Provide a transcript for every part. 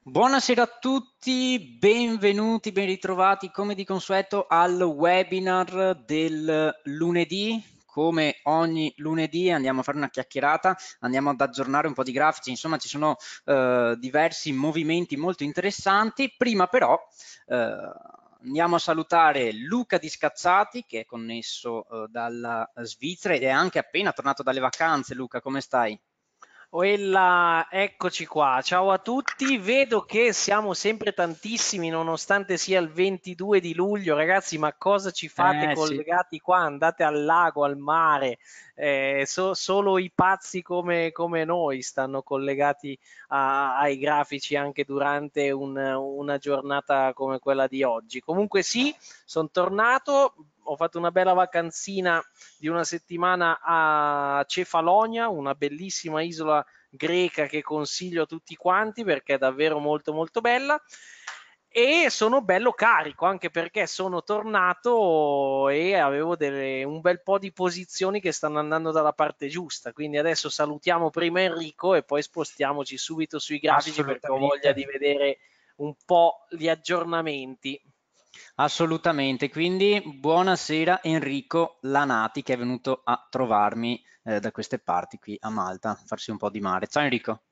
Buonasera a tutti, benvenuti, ben ritrovati come di consueto al webinar del lunedì. Come ogni lunedì andiamo a fare una chiacchierata, andiamo ad aggiornare un po' di grafici, insomma ci sono eh, diversi movimenti molto interessanti. Prima però eh, andiamo a salutare Luca Di Scazzati che è connesso eh, dalla Svizzera ed è anche appena tornato dalle vacanze. Luca, come stai? Oella, eccoci qua. Ciao a tutti. Vedo che siamo sempre tantissimi nonostante sia il 22 di luglio. Ragazzi, ma cosa ci fate eh, collegati sì. qua? Andate al lago, al mare. Eh, so, solo i pazzi come, come noi stanno collegati a, ai grafici anche durante un, una giornata come quella di oggi. Comunque sì, sono tornato ho fatto una bella vacanzina di una settimana a Cefalonia, una bellissima isola greca che consiglio a tutti quanti perché è davvero molto molto bella e sono bello carico anche perché sono tornato e avevo delle, un bel po' di posizioni che stanno andando dalla parte giusta quindi adesso salutiamo prima Enrico e poi spostiamoci subito sui grafici perché ho voglia di vedere un po' gli aggiornamenti Assolutamente, quindi buonasera Enrico Lanati che è venuto a trovarmi eh, da queste parti qui a Malta, a farsi un po' di mare. Ciao Enrico.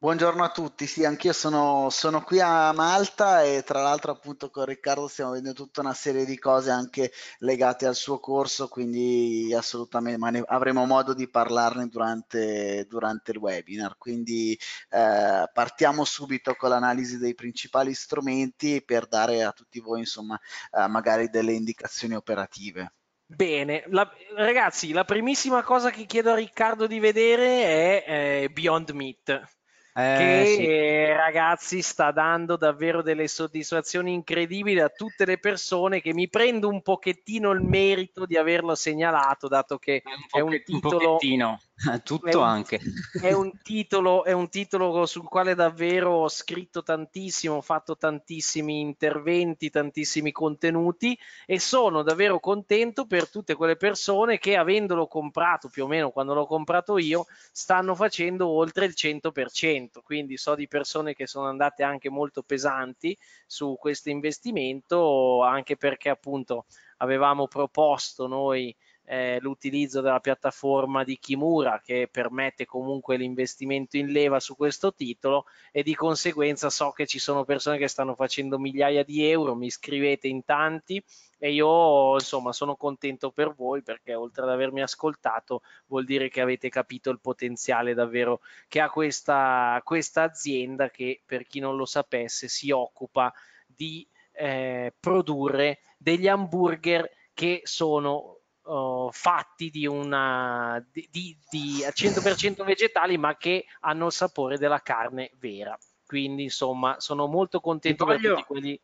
Buongiorno a tutti, sì, anch'io sono, sono, qui a Malta e tra l'altro appunto con Riccardo stiamo vedendo tutta una serie di cose anche legate al suo corso, quindi assolutamente ma avremo modo di parlarne durante, durante il webinar. Quindi eh, partiamo subito con l'analisi dei principali strumenti per dare a tutti voi insomma eh, magari delle indicazioni operative. Bene, la, ragazzi, la primissima cosa che chiedo a Riccardo di vedere è eh, Beyond Meat eh, che sì. Eh, ragazzi sta dando davvero delle soddisfazioni incredibili a tutte le persone che mi prendo un pochettino il merito di averlo segnalato dato che un è un titolo un Tutto è un, anche. È un, titolo, è un titolo sul quale davvero ho scritto tantissimo, ho fatto tantissimi interventi, tantissimi contenuti e sono davvero contento per tutte quelle persone che avendolo comprato più o meno quando l'ho comprato io stanno facendo oltre il 100%. Quindi so di persone che sono andate anche molto pesanti su questo investimento anche perché appunto avevamo proposto noi eh, l'utilizzo della piattaforma di Kimura che permette comunque l'investimento in leva su questo titolo e di conseguenza so che ci sono persone che stanno facendo migliaia di euro, mi scrivete in tanti e io insomma sono contento per voi perché oltre ad avermi ascoltato vuol dire che avete capito il potenziale davvero che ha questa, questa azienda che per chi non lo sapesse si occupa di eh, produrre degli hamburger che sono uh, fatti di una, di, di, di 100% vegetali ma che hanno il sapore della carne vera. Quindi insomma sono molto contento voglio, per tutti quelli.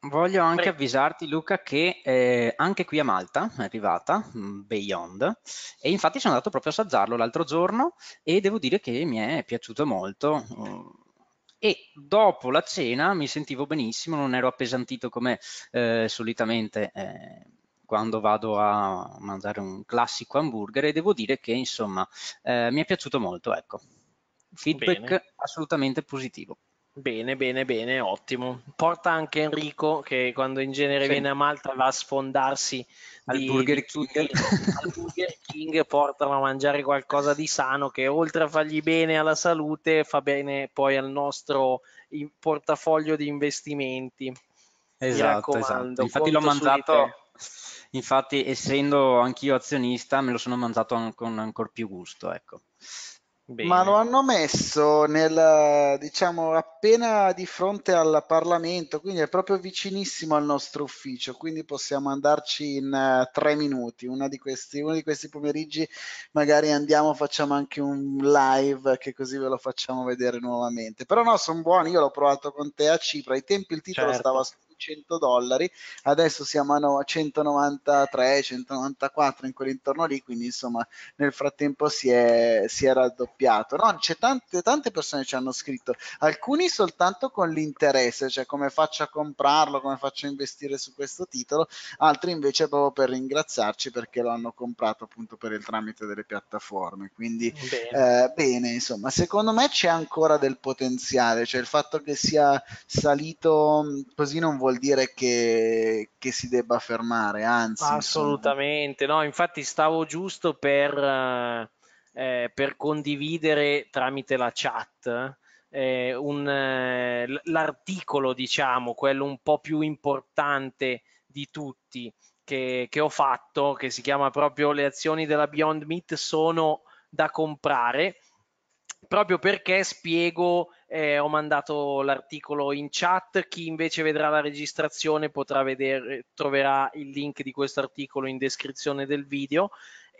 Voglio anche avvisarti Luca che eh, anche qui a Malta è arrivata mm, Beyond e infatti sono andato proprio a assaggiarlo l'altro giorno e devo dire che mi è piaciuto molto. Mm. e dopo la cena mi sentivo benissimo, non ero appesantito come eh, solitamente. Eh, quando vado a mangiare un classico hamburger e devo dire che insomma eh, mi è piaciuto molto, ecco. Feedback Bene. assolutamente positivo. Bene, bene, bene, ottimo. Porta anche Enrico che quando in genere sì. viene a Malta va a sfondarsi al, di, Burger, King. Di, al Burger King, portano a mangiare qualcosa di sano che oltre a fargli bene alla salute fa bene poi al nostro portafoglio di investimenti. Esatto, esatto. infatti l'ho mangiato Infatti, essendo anch'io azionista, me lo sono mangiato con ancora più gusto, ecco. Bene. Ma lo hanno messo nel, diciamo, appena di fronte al Parlamento, quindi è proprio vicinissimo al nostro ufficio, quindi possiamo andarci in uh, tre minuti, di questi, uno di questi pomeriggi magari andiamo, facciamo anche un live che così ve lo facciamo vedere nuovamente. Però no, sono buoni, io l'ho provato con te a Cipro, ai tempi il titolo certo. stava 100 dollari, adesso siamo a 193, 194 in quell'intorno lì, quindi insomma nel frattempo si è, si è raddoppiato. No, c'è tante, tante persone ci hanno scritto, alcuni soltanto con l'interesse, cioè come faccio a comprarlo, come faccio a investire su questo titolo, altri invece proprio per ringraziarci perché lo hanno comprato appunto per il tramite delle piattaforme. Quindi bene, eh, bene insomma, secondo me c'è ancora del potenziale, cioè il fatto che sia salito così non vuol vuol dire che, che si debba fermare, anzi. Assolutamente, insomma. no, infatti stavo giusto per, eh, eh, per condividere tramite la chat eh, un, eh, l'articolo, diciamo, quello un po' più importante di tutti che, che ho fatto, che si chiama proprio Le azioni della Beyond Meat sono da comprare proprio perché spiego, eh, ho mandato l'articolo in chat, chi invece vedrà la registrazione potrà vedere, troverà il link di questo articolo in descrizione del video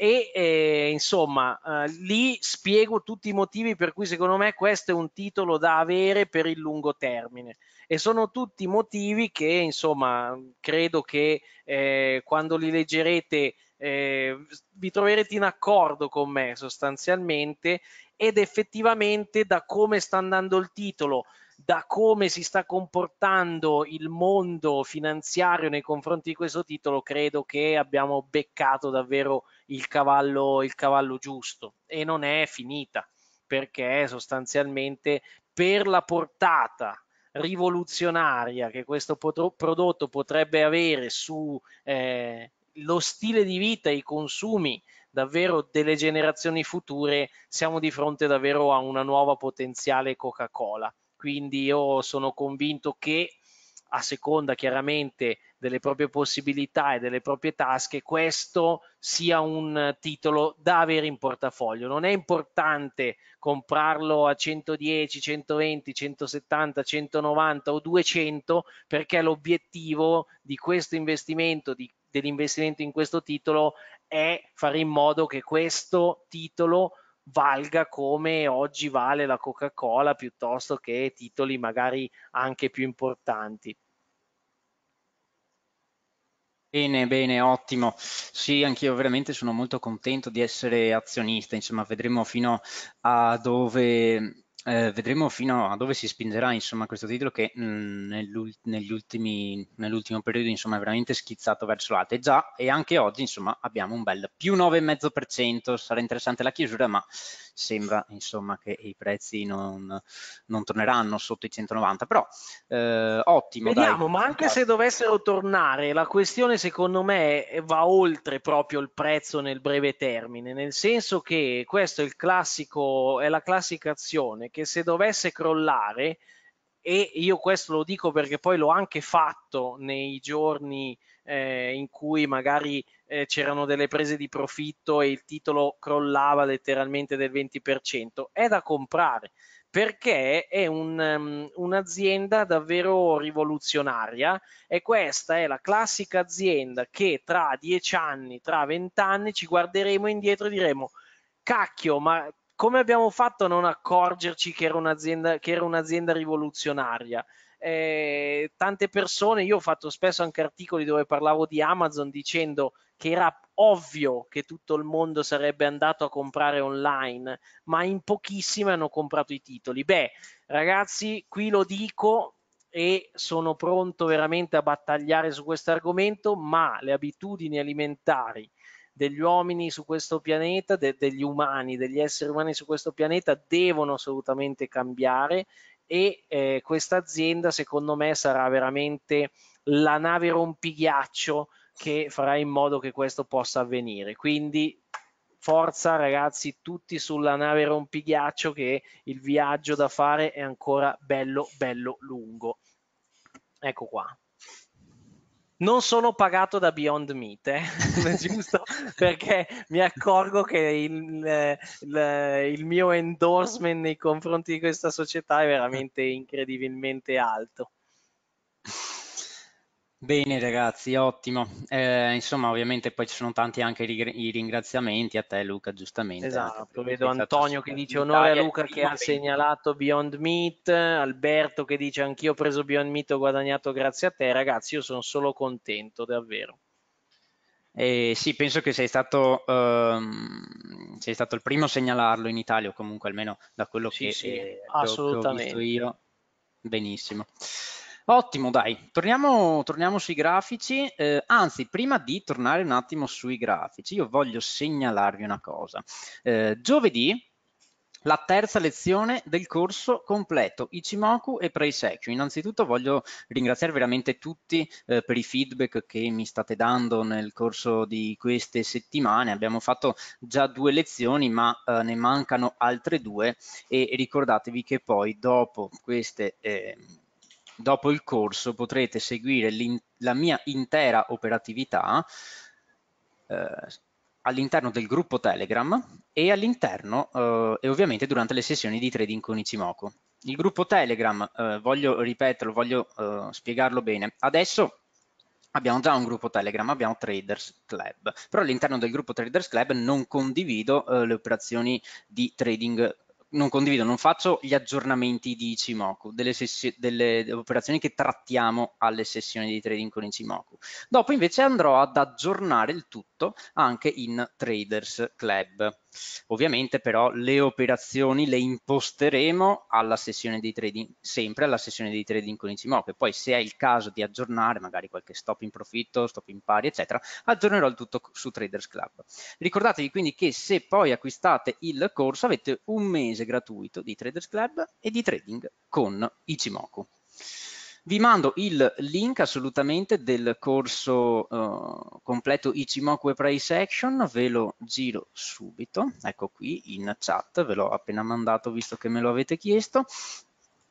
e eh, insomma eh, lì spiego tutti i motivi per cui secondo me questo è un titolo da avere per il lungo termine e sono tutti motivi che insomma credo che eh, quando li leggerete eh, vi troverete in accordo con me sostanzialmente ed effettivamente da come sta andando il titolo, da come si sta comportando il mondo finanziario nei confronti di questo titolo, credo che abbiamo beccato davvero il cavallo, il cavallo giusto e non è finita perché sostanzialmente per la portata rivoluzionaria che questo prodotto potrebbe avere su eh, lo stile di vita e i consumi davvero delle generazioni future siamo di fronte davvero a una nuova potenziale Coca-Cola. Quindi io sono convinto che a seconda chiaramente delle proprie possibilità e delle proprie tasche, questo sia un titolo da avere in portafoglio. Non è importante comprarlo a 110, 120, 170, 190 o 200 perché l'obiettivo di questo investimento, di dell'investimento in questo titolo è fare in modo che questo titolo valga come oggi vale la Coca-Cola piuttosto che titoli magari anche più importanti. Bene, bene, ottimo. Sì, anch'io veramente sono molto contento di essere azionista, insomma vedremo fino a dove eh, vedremo fino a dove si spingerà insomma, questo titolo che mm, nell'ultimo nell periodo insomma, è veramente schizzato verso l'alto e già e anche oggi insomma, abbiamo un bel più 9,5% sarà interessante la chiusura ma sembra insomma che i prezzi non, non torneranno sotto i 190, però eh, ottimo. Vediamo, dai. ma anche se dovessero tornare, la questione secondo me va oltre proprio il prezzo nel breve termine, nel senso che questo è il classico, è la classica azione che se dovesse crollare e io questo lo dico perché poi l'ho anche fatto nei giorni eh, in cui magari eh, c'erano delle prese di profitto e il titolo crollava letteralmente del 20%, è da comprare perché è un, um, un'azienda davvero rivoluzionaria e questa è la classica azienda che tra dieci anni, tra vent'anni ci guarderemo indietro e diremo cacchio, ma come abbiamo fatto a non accorgerci che era un'azienda, che era un'azienda rivoluzionaria? Eh, tante persone, io ho fatto spesso anche articoli dove parlavo di Amazon dicendo che era ovvio che tutto il mondo sarebbe andato a comprare online, ma in pochissime hanno comprato i titoli. Beh, ragazzi, qui lo dico e sono pronto veramente a battagliare su questo argomento, ma le abitudini alimentari degli uomini su questo pianeta, de, degli umani, degli esseri umani su questo pianeta devono assolutamente cambiare e eh, questa azienda secondo me sarà veramente la nave rompighiaccio che farà in modo che questo possa avvenire. Quindi forza ragazzi tutti sulla nave rompighiaccio che il viaggio da fare è ancora bello bello lungo. Ecco qua non sono pagato da Beyond Meat, eh? giusto? Perché mi accorgo che il, il, il, mio endorsement nei confronti di questa società è veramente incredibilmente alto. Bene ragazzi, ottimo. Eh, insomma, ovviamente poi ci sono tanti anche i ringraziamenti a te Luca, giustamente. Esatto, vedo Antonio che dice onore a Luca che ha segnalato Beyond Meat, Alberto che dice anch'io ho preso Beyond Meat, ho guadagnato grazie a te. Ragazzi, io sono solo contento, davvero. Eh, sì, penso che sei stato, ehm, sei stato, il primo a segnalarlo in Italia, o comunque almeno da quello sì, che, sì, eh, che ho visto io. Benissimo. Ottimo, dai, torniamo, torniamo sui grafici, eh, anzi prima di tornare un attimo sui grafici io voglio segnalarvi una cosa. Eh, giovedì la terza lezione del corso completo Ichimoku e Preisecchio. Innanzitutto voglio ringraziare veramente tutti eh, per i feedback che mi state dando nel corso di queste settimane. Abbiamo fatto già due lezioni, ma eh, ne mancano altre due e ricordatevi che poi dopo queste eh, Dopo il corso potrete seguire la mia intera operatività eh, all'interno del gruppo Telegram e all'interno eh, e ovviamente durante le sessioni di trading con Ichimoku. Il gruppo Telegram, eh, voglio ripeterlo, voglio eh, spiegarlo bene. Adesso abbiamo già un gruppo Telegram, abbiamo Traders Club, però all'interno del gruppo Traders Club non condivido eh, le operazioni di trading non condivido, non faccio gli aggiornamenti di Ichimoku, delle, delle, operazioni che trattiamo alle sessioni di trading con Ichimoku. Dopo invece andrò ad aggiornare il tutto anche in Traders Club. Ovviamente però le operazioni le imposteremo alla sessione di trading, sempre alla sessione di trading con Ichimoku che poi se è il caso di aggiornare magari qualche stop in profitto, stop in pari, eccetera, aggiornerò il tutto su Traders Club. Ricordatevi quindi che se poi acquistate il corso avete un mese gratuito di Traders Club e di trading con Ichimoku. Vi mando il link assolutamente del corso uh, completo Ichimoku e Price Action, ve lo giro subito, ecco qui in chat, ve l'ho appena mandato visto che me lo avete chiesto,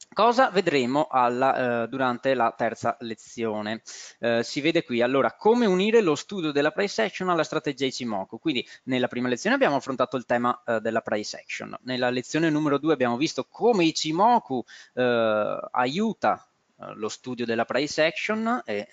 Cosa vedremo alla, eh, durante la terza lezione? Eh, si vede qui, allora, come unire lo studio della price action alla strategia Ichimoku. Quindi nella prima lezione abbiamo affrontato il tema eh, della price action. Nella lezione numero 2 abbiamo visto come Ichimoku eh, aiuta eh, lo studio della price action e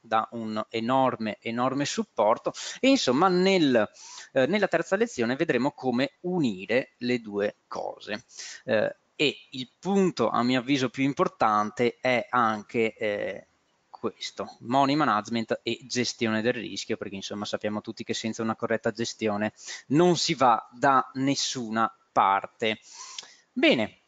da un enorme, enorme supporto e insomma nel, eh, nella terza lezione vedremo come unire le due cose. Eh, e il punto a mio avviso più importante è anche eh, questo, money management e gestione del rischio, perché insomma sappiamo tutti che senza una corretta gestione non si va da nessuna parte. Bene,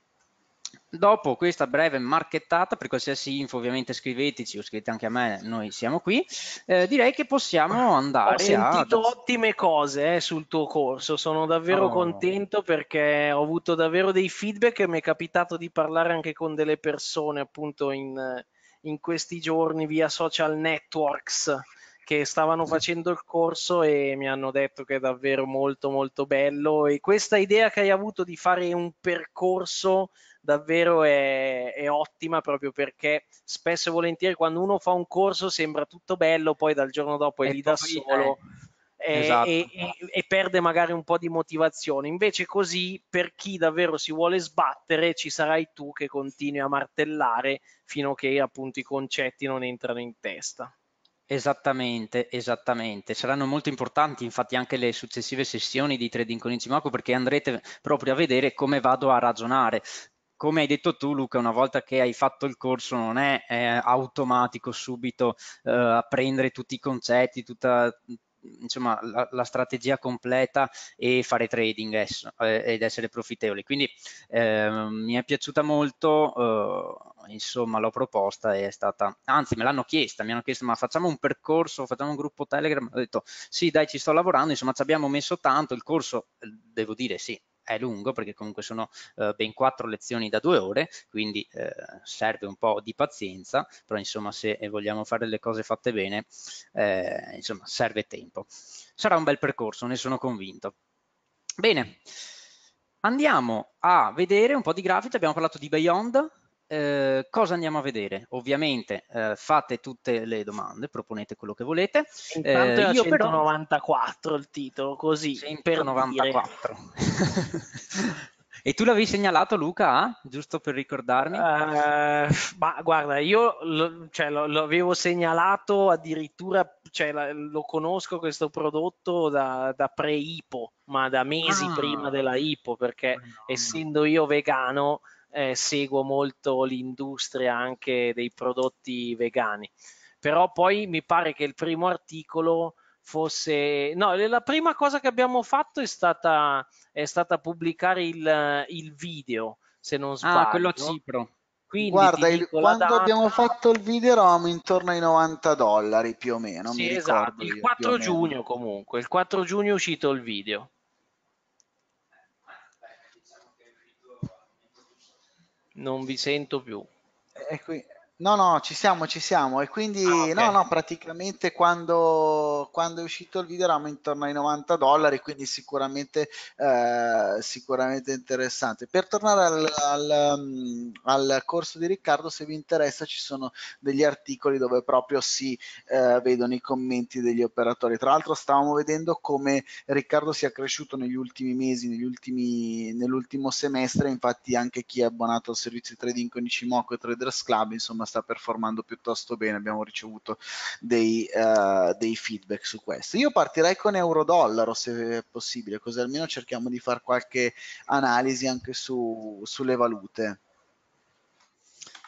Dopo questa breve marchettata, per qualsiasi info ovviamente scriveteci o scrivete anche a me, noi siamo qui, eh, direi che possiamo ah, andare Ho sentito a... ottime cose eh, sul tuo corso, sono davvero oh. contento perché ho avuto davvero dei feedback e mi è capitato di parlare anche con delle persone appunto in, in questi giorni via social networks che stavano mm. facendo il corso e mi hanno detto che è davvero molto molto bello e questa idea che hai avuto di fare un percorso davvero è, è ottima proprio perché spesso e volentieri quando uno fa un corso sembra tutto bello, poi dal giorno dopo è, è lì da solo. Eh. E, esatto. e, e, perde magari un po' di motivazione. Invece, così per chi davvero si vuole sbattere, ci sarai tu che continui a martellare fino a che appunto i concetti non entrano in testa. Esattamente, esattamente. Saranno molto importanti infatti anche le successive sessioni di trading con Incimaco perché andrete proprio a vedere come vado a ragionare, come hai detto tu Luca, una volta che hai fatto il corso non è, è automatico subito eh, apprendere tutti i concetti, tutta insomma, la, la, strategia completa e fare trading es, eh, ed essere profittevoli. Quindi eh, mi è piaciuta molto, eh, insomma, l'ho proposta e è stata, anzi me l'hanno chiesta, mi hanno chiesto ma facciamo un percorso, facciamo un gruppo Telegram, ho detto sì dai ci sto lavorando, insomma ci abbiamo messo tanto, il corso devo dire sì, è lungo perché comunque sono eh, ben quattro lezioni da due ore, quindi eh, serve un po' di pazienza, però insomma se eh, vogliamo fare le cose fatte bene, eh, insomma serve tempo. Sarà un bel percorso, ne sono convinto. Bene, andiamo a vedere un po' di grafica, abbiamo parlato di Beyond, eh, cosa andiamo a vedere? Ovviamente eh, fate tutte le domande, proponete quello che volete. Intanto eh, era 194 il titolo, così 194. e tu l'avevi segnalato Luca, eh? giusto per ricordarmi? Uh, ma guarda, io lo, cioè, l'avevo segnalato addirittura, cioè, la, lo conosco questo prodotto da, da pre-IPO, ma da mesi ah. prima della IPO, perché no, essendo io vegano eh, seguo molto l'industria anche dei prodotti vegani. Però poi mi pare che il primo articolo fosse... No, la prima cosa che abbiamo fatto è stata, è stata pubblicare il, il video, se non ah, sbaglio. Ah, quello a Cipro. Quindi Guarda, il, quando data... abbiamo fatto il video eravamo intorno ai 90 dollari più o meno. Sì, esatto, il 4 giugno comunque, il 4 giugno è uscito il video. non vi sento più. E qui, No, no, ci siamo, ci siamo. E quindi, Ah, no, ok. no, praticamente quando, quando è uscito il video eravamo intorno ai 90 dollari, quindi sicuramente, eh, sicuramente interessante. Per tornare al, al, mm, al corso di Riccardo, se vi interessa, ci sono degli articoli dove proprio si eh, vedono i commenti degli operatori. Tra l'altro, stavamo vedendo come Riccardo sia cresciuto negli ultimi mesi, negli ultimi, nell'ultimo semestre. Infatti, anche chi è abbonato al servizio di trading con Ichimoku e Traders Club, insomma sta performando piuttosto bene, abbiamo ricevuto dei, uh, dei feedback su questo. Io partirei con euro-dollaro se è possibile, così almeno cerchiamo di fare qualche analisi anche su, sulle valute.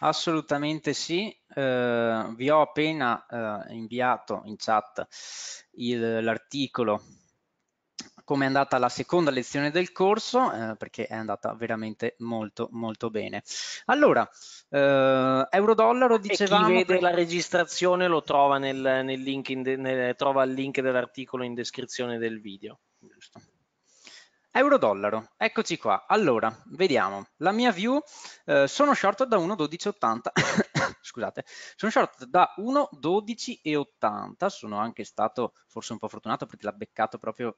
Assolutamente sì, eh, vi ho appena eh, inviato in chat l'articolo come è andata la seconda lezione del corso, eh, perché è andata veramente molto molto bene. Allora, eh, euro-dollaro dicevamo... E chi vede la registrazione lo trova, nel, nel link de, nel, trova il link dell'articolo in descrizione del video. Giusto. Euro-dollaro, eccoci qua. Allora, vediamo. La mia view, eh, sono short da 1.1280, scusate, sono short da 1.12 80 sono anche stato forse un po' fortunato perché l'ha beccato proprio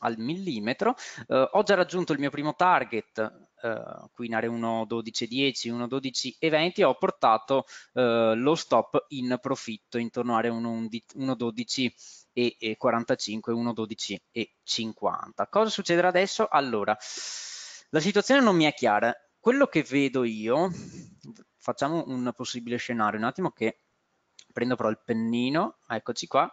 al millimetro. Eh, ho già raggiunto il mio primo target eh, qui in area 1.12.10, 1.12.20 ho portato eh, lo stop in profitto intorno a area 1.12 e 45, 1.12 e 50. Cosa succederà adesso? Allora, la situazione non mi è chiara. Quello che vedo io, facciamo un possibile scenario, un attimo che prendo però il pennino, eccoci qua,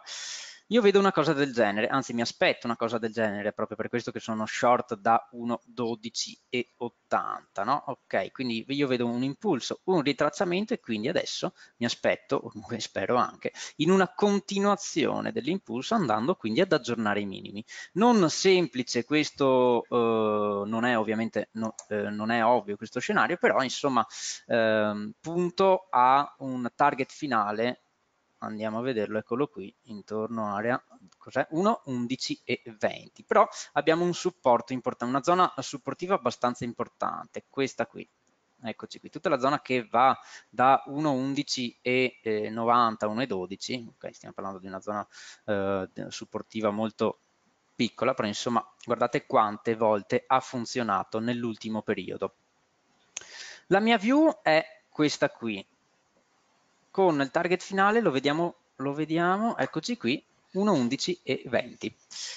io vedo una cosa del genere, anzi mi aspetto una cosa del genere, proprio per questo che sono short da 1,12 e 80, no? Ok, quindi io vedo un impulso, un ritracciamento e quindi adesso mi aspetto, comunque spero anche, in una continuazione dell'impulso andando quindi ad aggiornare i minimi. Non semplice questo, eh, non è ovviamente, no, eh, non è ovvio questo scenario, però insomma eh, punto a un target finale andiamo a vederlo, eccolo qui, intorno area 1, 11 e 20. Però abbiamo un supporto importante, una zona supportiva abbastanza importante, questa qui. Eccoci qui, tutta la zona che va da 1,11 e 90 eh, 1,12, okay, stiamo parlando di una zona eh, supportiva molto piccola, però insomma guardate quante volte ha funzionato nell'ultimo periodo. La mia view è questa qui, con il target finale lo vediamo, lo vediamo eccoci qui, 1, 11 e 20.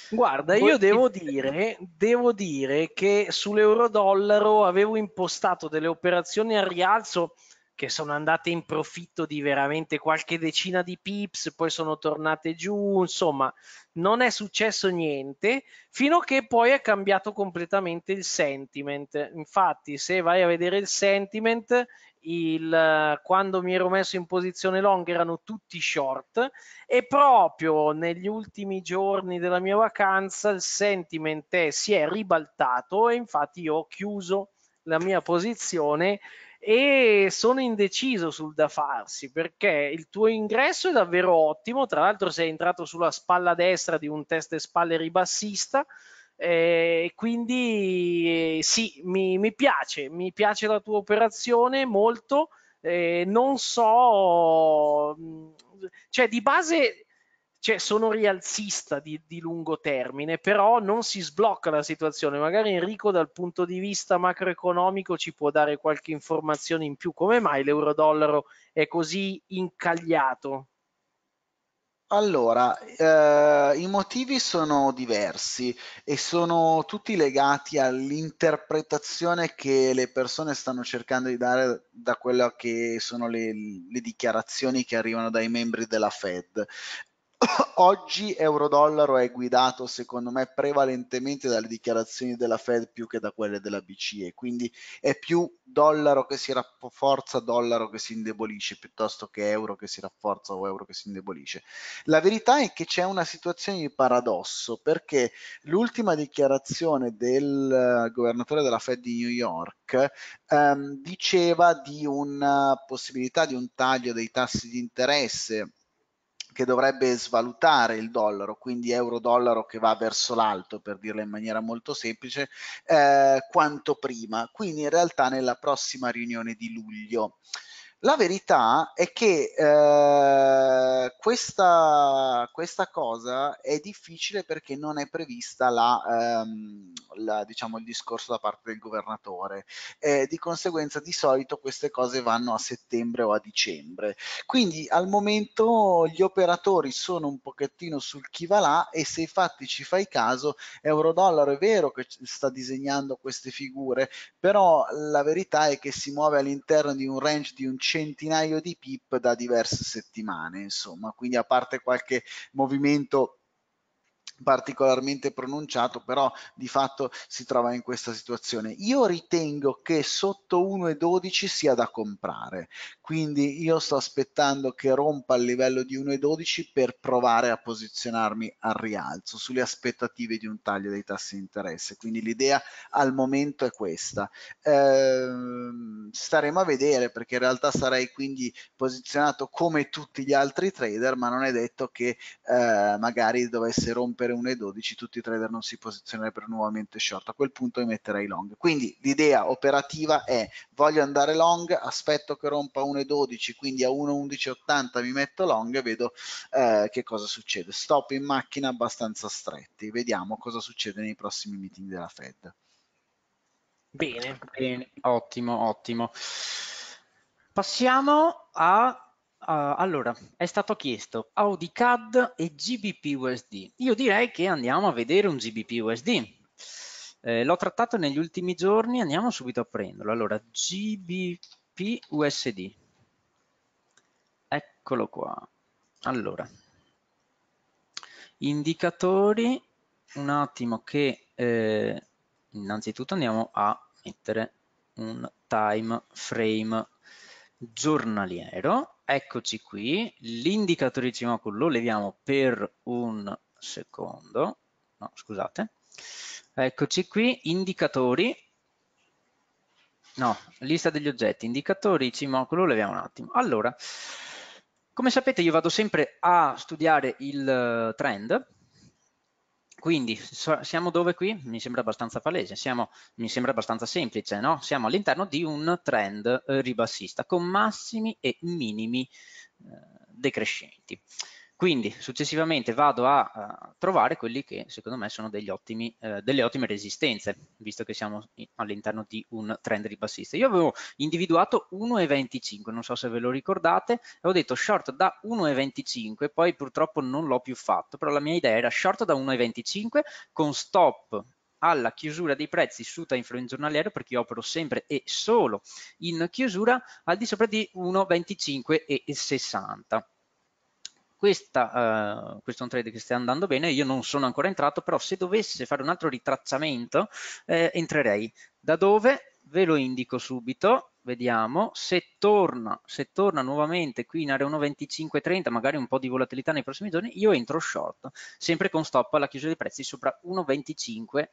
Guarda, io devo dire, devo dire che sull'euro-dollaro avevo impostato delle operazioni al rialzo che sono andate in profitto di veramente qualche decina di pips, poi sono tornate giù, insomma, non è successo niente fino a che poi è cambiato completamente il sentiment. Infatti, se vai a vedere il sentiment, il, quando mi ero messo in posizione long erano tutti short e proprio negli ultimi giorni della mia vacanza il sentiment è, si è ribaltato e infatti io ho chiuso la mia posizione e sono indeciso sul da farsi perché il tuo ingresso è davvero ottimo, tra l'altro sei entrato sulla spalla destra di un test e spalle ribassista, eh, quindi eh, sì, mi, mi, piace, mi piace la tua operazione molto, eh, non so, mm, cioè di base cioè, sono rialzista di, di, lungo termine, però non si sblocca la situazione. Magari Enrico dal punto di vista macroeconomico ci può dare qualche informazione in più. Come mai l'euro-dollaro è così incagliato? Allora, eh, i motivi sono diversi e sono tutti legati all'interpretazione che le persone stanno cercando di dare da quelle che sono le, le dichiarazioni che arrivano dai membri della Fed. Oggi euro-dollaro è guidato secondo me prevalentemente dalle dichiarazioni della Fed più che da quelle della BCE, quindi è più dollaro che si rafforza, dollaro che si indebolisce piuttosto che euro che si rafforza o euro che si indebolisce. La verità è che c'è una situazione di paradosso perché l'ultima dichiarazione del eh, governatore della Fed di New York ehm, diceva di una possibilità di un taglio dei tassi di interesse che dovrebbe svalutare il dollaro, quindi euro-dollaro che va verso l'alto, per dirla in maniera molto semplice, eh, quanto prima, quindi in realtà nella prossima riunione di luglio. La verità è che eh, questa, questa, cosa è difficile perché non è prevista la, ehm, la, diciamo, il discorso da parte del governatore. Eh, di conseguenza di solito queste cose vanno a settembre o a dicembre. Quindi al momento gli operatori sono un pochettino sul chi va là e se infatti ci fai caso, Eurodollaro è vero che sta disegnando queste figure, però la verità è che si muove all'interno di un range di un centinaio di pip da diverse settimane, insomma, quindi a parte qualche movimento particolarmente pronunciato, però di fatto si trova in questa situazione. Io ritengo che sotto 1,12 sia da comprare, quindi io sto aspettando che rompa il livello di 1,12 per provare a posizionarmi al rialzo sulle aspettative di un taglio dei tassi di interesse, quindi l'idea al momento è questa. Ehm, staremo a vedere perché in realtà sarei quindi posizionato come tutti gli altri trader, ma non è detto che eh, magari dovesse rompere avere E12, tutti i trader non si posizionerebbero nuovamente short a quel punto emetterei long quindi l'idea operativa è voglio andare long aspetto che rompa E12, quindi a 1,1180 mi metto long e vedo eh, che cosa succede stop in macchina abbastanza stretti vediamo cosa succede nei prossimi meeting della Fed bene, bene ottimo ottimo passiamo a Uh, allora, è stato chiesto Audi CAD e GBP USD. Io direi che andiamo a vedere un GBP USD. Eh, L'ho trattato negli ultimi giorni, andiamo subito a prenderlo. Allora, GBP USD. Eccolo qua. Allora, indicatori, un attimo che eh, innanzitutto andiamo a mettere un time frame giornaliero eccoci qui, l'indicatore di cimacolo lo leviamo per un secondo, no scusate, eccoci qui, indicatori, no, lista degli oggetti, indicatori, cimacolo, leviamo un attimo. Allora, come sapete io vado sempre a studiare il trend, quindi so, siamo dove qui? Mi sembra abbastanza palese, siamo, mi sembra abbastanza semplice, no? Siamo all'interno di un trend eh, ribassista con massimi e minimi eh, decrescenti. Quindi successivamente vado a eh, trovare quelli che secondo me sono ottimi, uh, delle ottime resistenze, visto che siamo all'interno di un trend ribassista. Io avevo individuato 1,25, non so se ve lo ricordate, e ho detto short da 1,25, poi purtroppo non l'ho più fatto, però la mia idea era short da 1,25 con stop alla chiusura dei prezzi su time frame giornaliero perché io opero sempre e solo in chiusura al di sopra di 1,25 e 60 questa, uh, questo è un trade che sta andando bene, io non sono ancora entrato, però se dovesse fare un altro ritracciamento eh, entrerei. Da dove? Ve lo indico subito, vediamo, se torna, se torna nuovamente qui in area 1.25.30, magari un po' di volatilità nei prossimi giorni, io entro short, sempre con stop alla chiusura dei prezzi sopra 1.25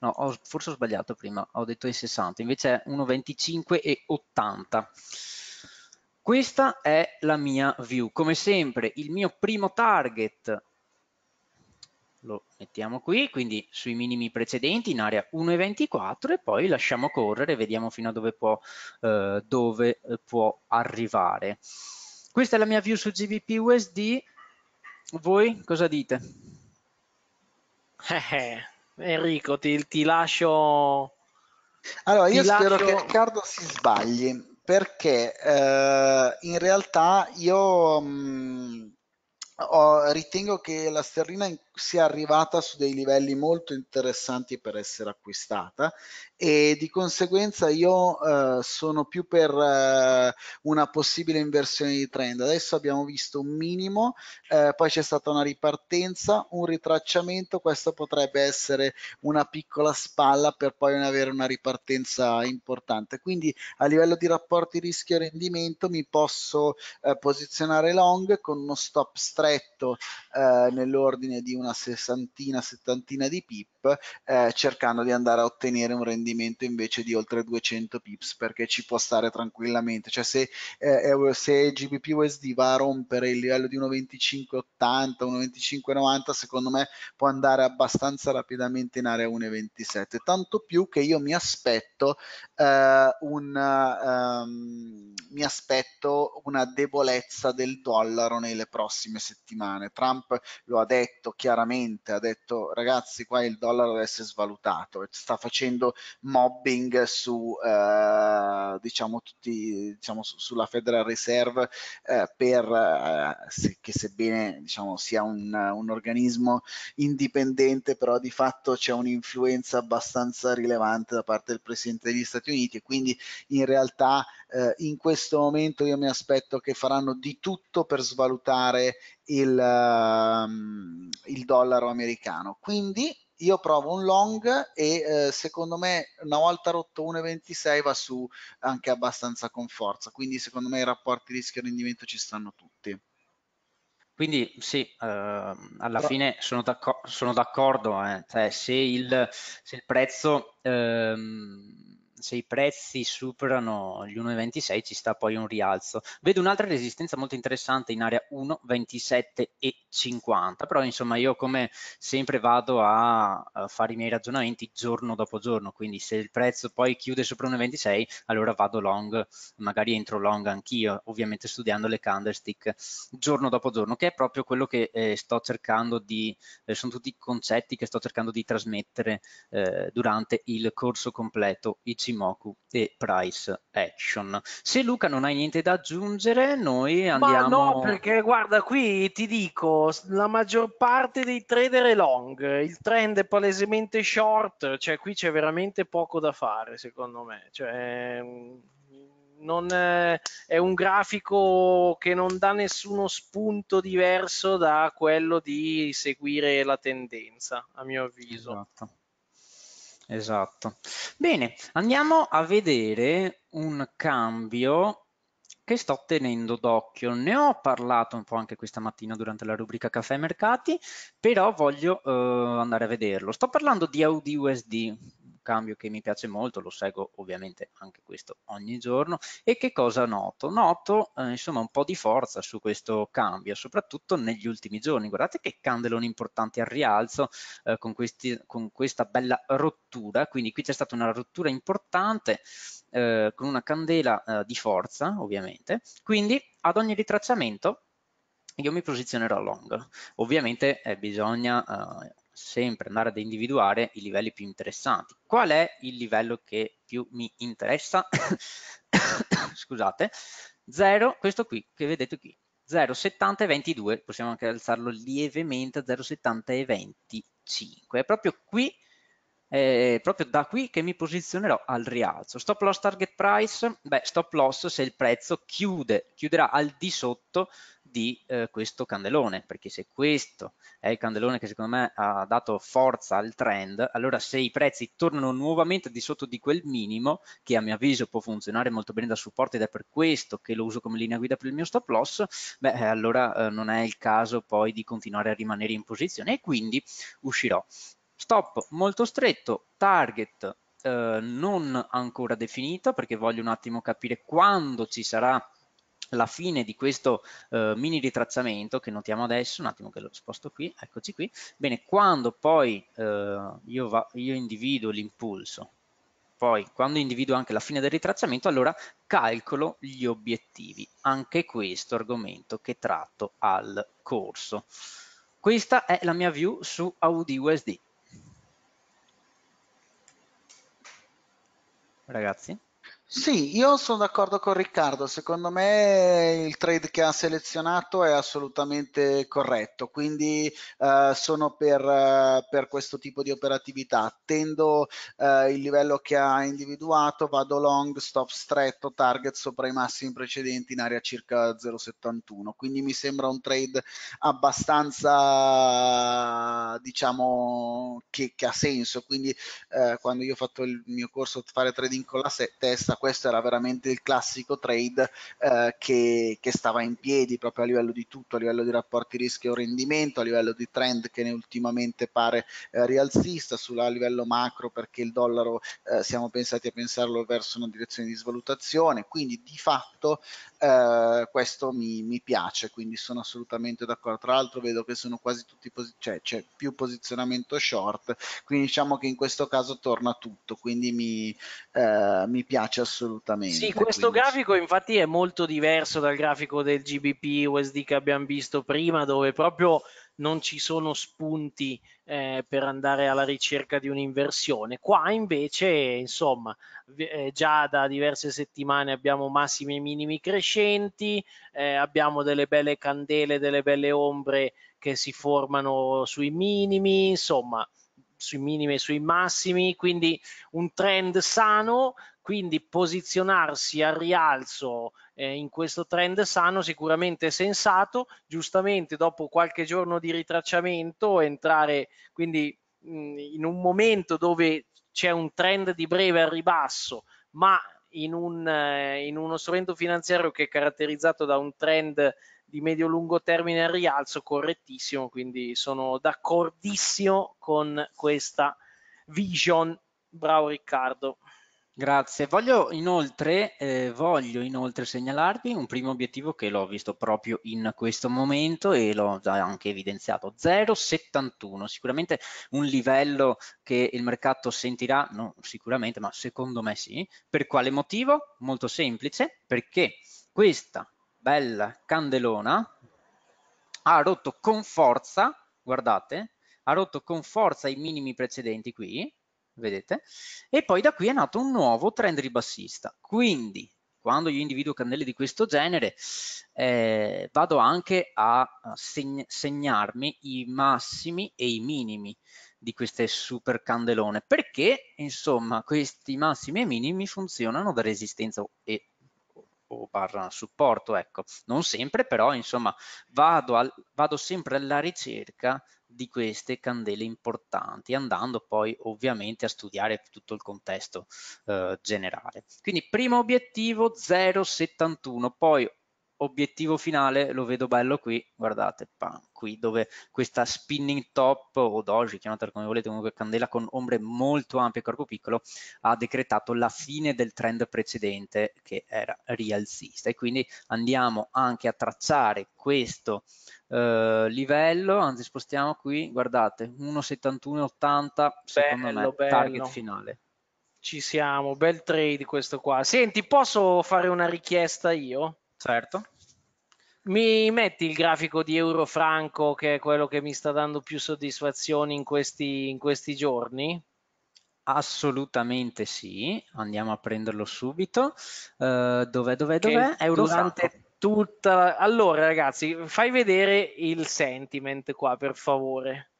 no, ho, forse ho sbagliato prima, ho detto e 60, invece è 1,25 e 80. Questa è la mia view. Come sempre, il mio primo target lo mettiamo qui, quindi sui minimi precedenti in area 1,24 e poi lasciamo correre, vediamo fino a dove può, eh, dove eh, può arrivare. Questa è la mia view su GBP USD. Voi cosa dite? Eh, eh, Enrico, ti, ti lascio... Allora, ti io lascio... spero che Riccardo si sbagli, perché eh, in realtà io mh, mm, ho, ritengo che la sterlina in sia arrivata su dei livelli molto interessanti per essere acquistata e di conseguenza io eh, sono più per eh, una possibile inversione di trend. Adesso abbiamo visto un minimo, eh, poi c'è stata una ripartenza, un ritracciamento, questo potrebbe essere una piccola spalla per poi avere una ripartenza importante. Quindi a livello di rapporti rischio rendimento mi posso eh, posizionare long con uno stop stretto eh, nell'ordine di un una sessantina, settantina di pip, eh, cercando di andare a ottenere un rendimento invece di oltre 200 pips, perché ci può stare tranquillamente. Cioè se, eh, eh se GBP USD va a rompere il livello di 1,2580, 1,2590, secondo me può andare abbastanza rapidamente in area 1,27, tanto più che io mi aspetto eh, un... Um, mi aspetto una debolezza del dollaro nelle prossime settimane. Trump lo ha detto chiaramente chiaramente, ha detto ragazzi qua il dollaro deve essere svalutato, sta facendo mobbing su, eh, diciamo, tutti, diciamo, su, sulla Federal Reserve eh, per, eh, se, che sebbene diciamo, sia un, un organismo indipendente, però di fatto c'è un'influenza abbastanza rilevante da parte del Presidente degli Stati Uniti e quindi in realtà eh, in questo momento io mi aspetto che faranno di tutto per svalutare il, um, il dollaro americano. Quindi io provo un long e eh, secondo me una volta rotto 1,26 va su anche abbastanza con forza, quindi secondo me i rapporti rischio-rendimento ci stanno tutti. Quindi sì, eh, alla Però... fine sono, d'accordo, eh. cioè, se, se, il, prezzo ehm se i prezzi superano gli 1,26 ci sta poi un rialzo. Vedo un'altra resistenza molto interessante in area 1,27 e 50, però insomma io come sempre vado a fare i miei ragionamenti giorno dopo giorno, quindi se il prezzo poi chiude sopra 1,26 allora vado long, magari entro long anch'io, ovviamente studiando le candlestick giorno dopo giorno, che è proprio quello che eh, sto cercando di, eh, sono tutti i concetti che sto cercando di trasmettere eh, durante il corso completo IC Shimoku e Price Action. Se Luca non hai niente da aggiungere, noi andiamo... Ma no, perché guarda, qui ti dico, la maggior parte dei trader è long, il trend è palesemente short, cioè qui c'è veramente poco da fare, secondo me. Cioè, non è, eh, è un grafico che non dà nessuno spunto diverso da quello di seguire la tendenza, a mio avviso. Esatto. Esatto. Bene, andiamo a vedere un cambio che sto tenendo d'occhio. Ne ho parlato un po' anche questa mattina durante la rubrica Caffè Mercati, però voglio eh, andare a vederlo. Sto parlando di AUD USD, cambio che mi piace molto, lo seguo ovviamente anche questo ogni giorno. E che cosa noto? Noto eh, insomma un po' di forza su questo cambio, soprattutto negli ultimi giorni. Guardate che candeloni importanti al rialzo eh, con, questi, con questa bella rottura, quindi qui c'è stata una rottura importante. Eh, con una candela eh, di forza ovviamente quindi ad ogni ritracciamento io mi posizionerò long ovviamente eh, bisogna eh, sempre andare ad individuare i livelli più interessanti. Qual è il livello che più mi interessa? Scusate, 0, questo qui che vedete qui, 0,70 e 22, possiamo anche alzarlo lievemente a 0,70 e 25. È proprio qui, eh, proprio da qui che mi posizionerò al rialzo. Stop loss target price, beh stop loss se il prezzo chiude, chiuderà al di sotto di eh, questo candelone, perché se questo è il candelone che secondo me ha dato forza al trend, allora se i prezzi tornano nuovamente di sotto di quel minimo, che a mio avviso può funzionare molto bene da supporto ed è per questo che lo uso come linea guida per il mio stop loss, beh eh, allora eh, non è il caso poi di continuare a rimanere in posizione e quindi uscirò. Stop molto stretto, target eh, non ancora definito perché voglio un attimo capire quando ci sarà la fine di questo eh, mini ritracciamento che notiamo adesso, un attimo che lo sposto qui, eccoci qui, bene, quando poi eh, io, va, io individuo l'impulso, poi quando individuo anche la fine del ritracciamento, allora calcolo gli obiettivi, anche questo argomento che tratto al corso. Questa è la mia view su Audi USD. Ragazzi. Sì, io sono d'accordo con Riccardo, secondo me il trade che ha selezionato è assolutamente corretto, quindi eh, sono per, eh, per, questo tipo di operatività, attendo eh, il livello che ha individuato, vado long, stop stretto, target sopra i massimi precedenti in area circa 0,71, quindi mi sembra un trade abbastanza, diciamo, che, che ha senso, quindi eh, quando io ho fatto il mio corso fare trading con la testa, questo era veramente il classico trade eh, che, che, stava in piedi proprio a livello di tutto, a livello di rapporti rischio-rendimento, a livello di trend che ne ultimamente pare eh, rialzista, sulla, a livello macro perché il dollaro eh, siamo pensati a pensarlo verso una direzione di svalutazione, quindi di fatto eh, questo mi, mi, piace, quindi sono assolutamente d'accordo. Tra l'altro vedo che sono quasi tutti, posi- cioè c'è più posizionamento short, quindi diciamo che in questo caso torna tutto, quindi mi, eh, mi piace assolutamente assolutamente. Sì, questo quindi... grafico infatti è molto diverso dal grafico del GBP USD che abbiamo visto prima, dove proprio non ci sono spunti eh, per andare alla ricerca di un'inversione. Qua invece, insomma, eh, già da diverse settimane abbiamo massimi e minimi crescenti, eh, abbiamo delle belle candele, delle belle ombre che si formano sui minimi, insomma, sui minimi e sui massimi, quindi un trend sano quindi posizionarsi al rialzo eh, in questo trend sano sicuramente è sensato, giustamente dopo qualche giorno di ritracciamento entrare quindi mh, mm, in un momento dove c'è un trend di breve al ribasso, ma in, un, eh, in uno strumento finanziario che è caratterizzato da un trend di medio-lungo termine al rialzo correttissimo, quindi sono d'accordissimo con questa vision. Bravo Riccardo. Grazie. Voglio inoltre, eh, voglio inoltre, segnalarvi un primo obiettivo che l'ho visto proprio in questo momento e l'ho già anche evidenziato, 0,71. Sicuramente un livello che il mercato sentirà, non sicuramente, ma secondo me sì. Per quale motivo? Molto semplice, perché questa bella candelona ha rotto con forza, guardate, ha rotto con forza i minimi precedenti qui, vedete? E poi da qui è nato un nuovo trend ribassista. Quindi quando io individuo candele di questo genere eh, vado anche a seg segnarmi i massimi e i minimi di queste super candelone perché insomma questi massimi e minimi funzionano da resistenza e o barra supporto ecco non sempre però insomma vado, al, vado sempre alla ricerca di queste candele importanti, andando poi ovviamente a studiare tutto il contesto eh, generale. Quindi primo obiettivo 0,71, poi obiettivo finale lo vedo bello qui, guardate, pam, qui dove questa spinning top o doji, chiamatela come volete, comunque candela con ombre molto ampie e corpo piccolo, ha decretato la fine del trend precedente che era rialzista e quindi andiamo anche a tracciare questo eh, livello, anzi spostiamo qui, guardate, 1,7180 secondo me, bello. target finale. Ci siamo, bel trade questo qua. Senti, posso fare una richiesta io? Certo. Mi metti il grafico di euro franco che è quello che mi sta dando più soddisfazioni in questi, in questi giorni? Assolutamente sì, andiamo a prenderlo subito. Uh, dov'è, dov'è, dov'è? Euro franco. tutta... Allora ragazzi, fai vedere il sentiment qua per favore.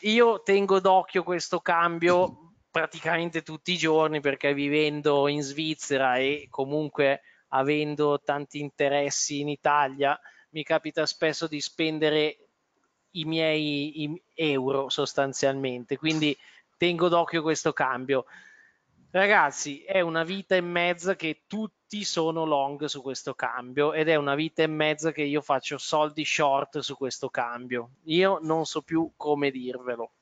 Io tengo d'occhio questo cambio praticamente tutti i giorni perché vivendo in Svizzera e comunque avendo tanti interessi in Italia, mi capita spesso di spendere i miei i euro sostanzialmente, quindi tengo d'occhio questo cambio. Ragazzi, è una vita e mezza che tutti sono long su questo cambio ed è una vita e mezza che io faccio soldi short su questo cambio. Io non so più come dirvelo.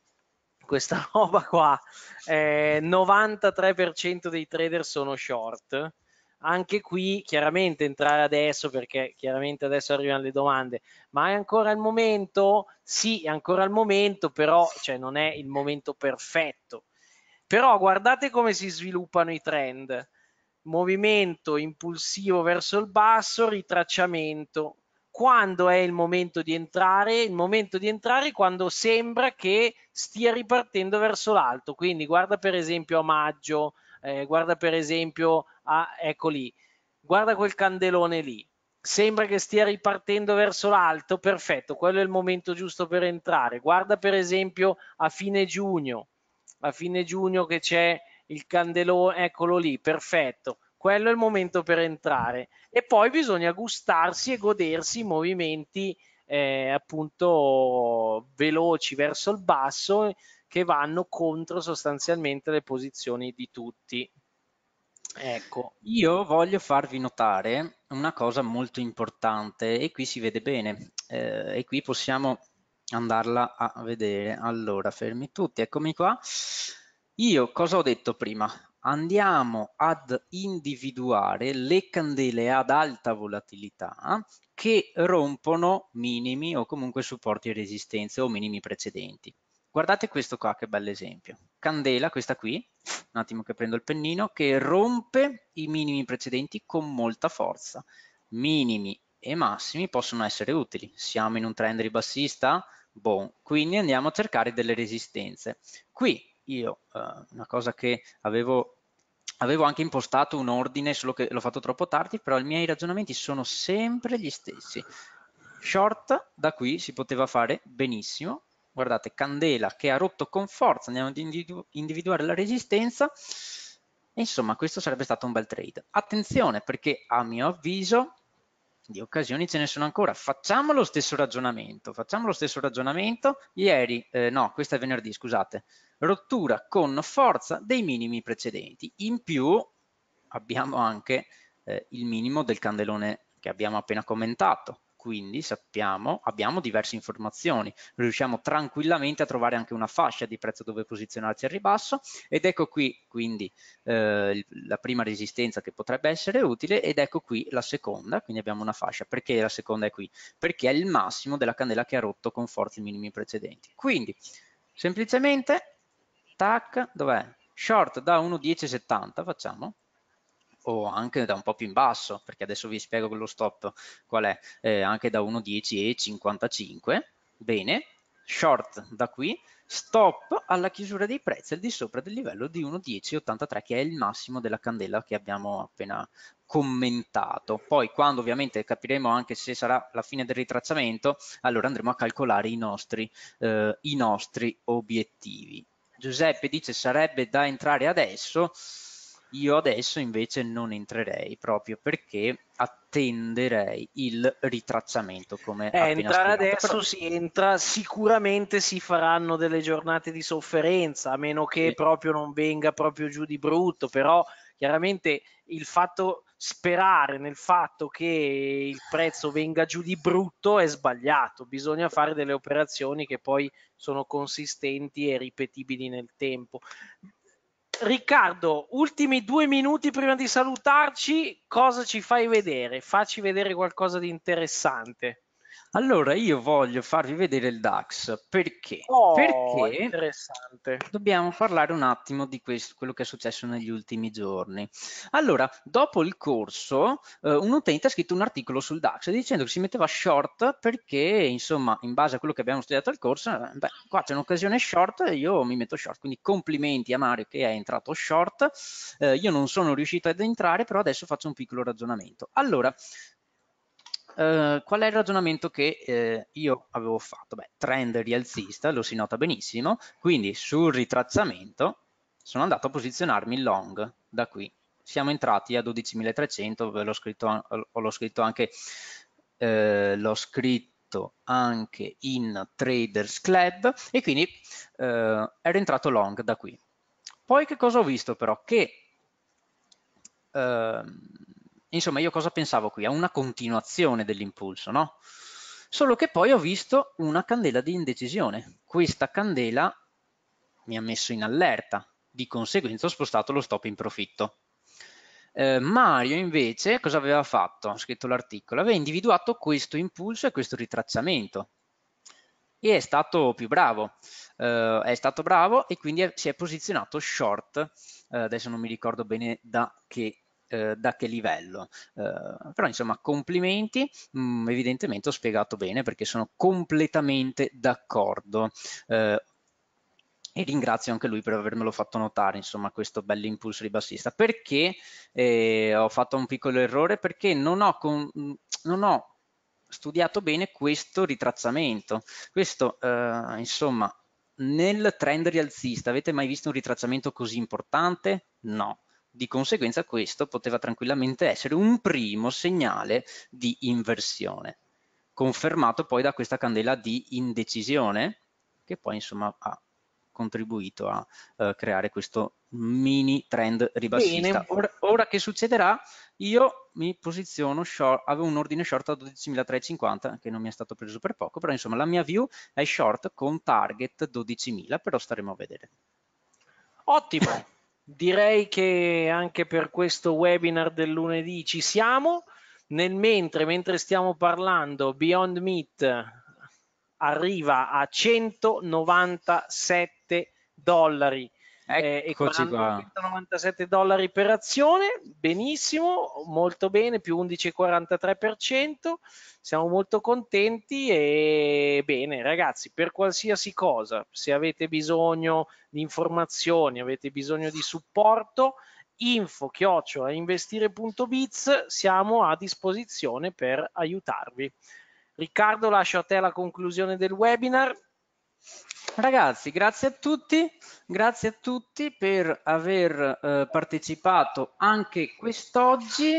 Questa roba qua, eh, 93% dei trader sono short, anche qui chiaramente entrare adesso perché chiaramente adesso arrivano le domande ma è ancora il momento sì è ancora il momento però cioè, non è il momento perfetto però guardate come si sviluppano i trend movimento impulsivo verso il basso ritracciamento quando è il momento di entrare il momento di entrare quando sembra che stia ripartendo verso l'alto quindi guarda per esempio a maggio eh, guarda per esempio, ah, ecco lì, guarda quel candelone lì, sembra che stia ripartendo verso l'alto, perfetto, quello è il momento giusto per entrare. Guarda per esempio a fine giugno, a fine giugno che c'è il candelone, eccolo lì, perfetto quello è il momento per entrare e poi bisogna gustarsi e godersi i movimenti eh, appunto veloci verso il basso che vanno contro sostanzialmente le posizioni di tutti. Ecco, io voglio farvi notare una cosa molto importante e qui si vede bene eh, e qui possiamo andarla a vedere. Allora, fermi tutti, eccomi qua. Io cosa ho detto prima? Andiamo ad individuare le candele ad alta volatilità che rompono minimi o comunque supporti e resistenze o minimi precedenti. Guardate questo qua, che bell'esempio. Candela, questa qui, un attimo che prendo il pennino, che rompe i minimi precedenti con molta forza. Minimi e massimi possono essere utili. Siamo in un trend ribassista? Buon. Quindi andiamo a cercare delle resistenze. Qui io, eh, una cosa che avevo, avevo anche impostato un ordine, solo che l'ho fatto troppo tardi, però i miei ragionamenti sono sempre gli stessi. Short da qui si poteva fare benissimo, guardate, candela che ha rotto con forza, andiamo ad individuare la resistenza, insomma questo sarebbe stato un bel trade. Attenzione perché a mio avviso di occasioni ce ne sono ancora, facciamo lo stesso ragionamento, facciamo lo stesso ragionamento, ieri, eh, no questo è venerdì scusate, rottura con forza dei minimi precedenti, in più abbiamo anche eh, il minimo del candelone che abbiamo appena commentato, quindi sappiamo, abbiamo diverse informazioni, riusciamo tranquillamente a trovare anche una fascia di prezzo dove posizionarci al ribasso ed ecco qui quindi eh, la prima resistenza che potrebbe essere utile ed ecco qui la seconda, quindi abbiamo una fascia, perché la seconda è qui? Perché è il massimo della candela che ha rotto con forti minimi precedenti. Quindi semplicemente, tac, dov'è? Short da 1,1070 facciamo, o anche da un po' più in basso, perché adesso vi spiego lo stop qual è, eh, anche da 1,10 e 55, bene, short da qui, stop alla chiusura dei prezzi al di sopra del livello di 1,1083 che è il massimo della candela che abbiamo appena commentato. Poi quando ovviamente capiremo anche se sarà la fine del ritracciamento, allora andremo a calcolare i nostri, eh, i nostri obiettivi. Giuseppe dice sarebbe da entrare adesso, io adesso invece non entrerei proprio perché attenderei il ritracciamento come eh, entrare adesso Però... si entra sicuramente si faranno delle giornate di sofferenza a meno che sì. proprio non venga proprio giù di brutto però chiaramente il fatto sperare nel fatto che il prezzo venga giù di brutto è sbagliato, bisogna fare delle operazioni che poi sono consistenti e ripetibili nel tempo. Riccardo, ultimi due minuti prima di salutarci, cosa ci fai vedere? Facci vedere qualcosa di interessante. Allora, io voglio farvi vedere il DAX perché? Oh, perché dobbiamo parlare un attimo di questo, quello che è successo negli ultimi giorni. Allora, dopo il corso, eh, un utente ha scritto un articolo sul DAX dicendo che si metteva short perché, insomma, in base a quello che abbiamo studiato al corso, eh, beh, qua c'è un'occasione short e io mi metto short. Quindi complimenti a Mario che è entrato short. Eh, io non sono riuscito ad entrare, però adesso faccio un piccolo ragionamento. Allora, eh, qual è il ragionamento che eh, io avevo fatto? Beh, trend rialzista, lo si nota benissimo, quindi sul ritracciamento sono andato a posizionarmi long da qui. Siamo entrati a 12.300, ve l'ho scritto, scritto anche, eh, l'ho scritto anche in Traders Club e quindi eh, era entrato long da qui. Poi che cosa ho visto però? Che ehm, Insomma, io cosa pensavo qui? A una continuazione dell'impulso, no? Solo che poi ho visto una candela di indecisione. Questa candela mi ha messo in allerta, di conseguenza ho spostato lo stop in profitto. Eh, Mario invece cosa aveva fatto? Ha scritto l'articolo, aveva individuato questo impulso e questo ritracciamento e è stato più bravo, eh, è stato bravo e quindi è, si è posizionato short, eh, adesso non mi ricordo bene da che eh, da che livello. Eh, però insomma complimenti, mh, mm, evidentemente ho spiegato bene perché sono completamente d'accordo. Eh, e ringrazio anche lui per avermelo fatto notare, insomma, questo bell'impulso di bassista. Perché eh, ho fatto un piccolo errore? Perché non ho, con, non ho studiato bene questo ritracciamento. Questo, eh, insomma, nel trend rialzista avete mai visto un ritracciamento così importante? No, di conseguenza questo poteva tranquillamente essere un primo segnale di inversione, confermato poi da questa candela di indecisione, che poi insomma ha contribuito a eh, creare questo mini trend ribassista. Ora, ora, che succederà, io mi posiziono short, avevo un ordine short a 12.350 che non mi è stato preso per poco, però insomma la mia view è short con target 12.000, però staremo a vedere. Ottimo! Direi che anche per questo webinar del lunedì ci siamo. Nel mentre, mentre stiamo parlando, Beyond Meat arriva a 197 dollari Eccoci eh, qua. 97 dollari per azione, benissimo, molto bene, più 11,43%, siamo molto contenti e bene ragazzi, per qualsiasi cosa, se avete bisogno di informazioni, avete bisogno di supporto, info chiocciola investire.biz siamo a disposizione per aiutarvi. Riccardo lascio a te la conclusione del webinar. Ragazzi, grazie a tutti, grazie a tutti per aver eh, partecipato anche quest'oggi.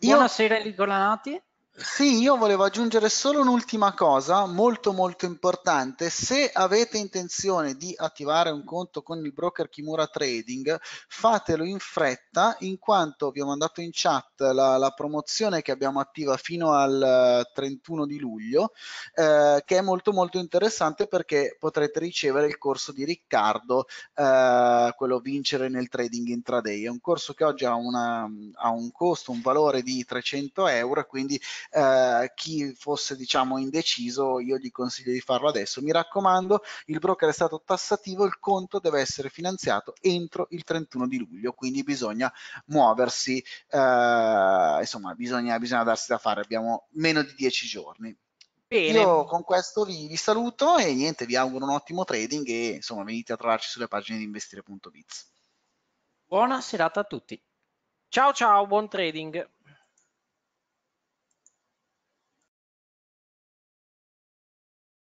Buonasera Enrico Lanati. Sì, io volevo aggiungere solo un'ultima cosa molto molto importante. Se avete intenzione di attivare un conto con il broker Kimura Trading, fatelo in fretta in quanto vi ho mandato in chat la, la promozione che abbiamo attiva fino al 31 eh, di luglio, eh, che è molto molto interessante perché potrete ricevere il corso di Riccardo, eh, quello vincere nel trading intraday. È un corso che oggi ha, una, ha un costo, un valore di 300 euro, quindi eh, chi fosse diciamo indeciso io gli consiglio di farlo adesso. Mi raccomando, il broker è stato tassativo, il conto deve essere finanziato entro il 31 di luglio, quindi bisogna muoversi, eh, insomma bisogna, bisogna darsi da fare, abbiamo meno di 10 giorni. Bene. Io con questo vi, vi, saluto e niente, vi auguro un ottimo trading e insomma venite a trovarci sulle pagine di investire.biz. Buona serata a tutti. Ciao ciao, buon trading.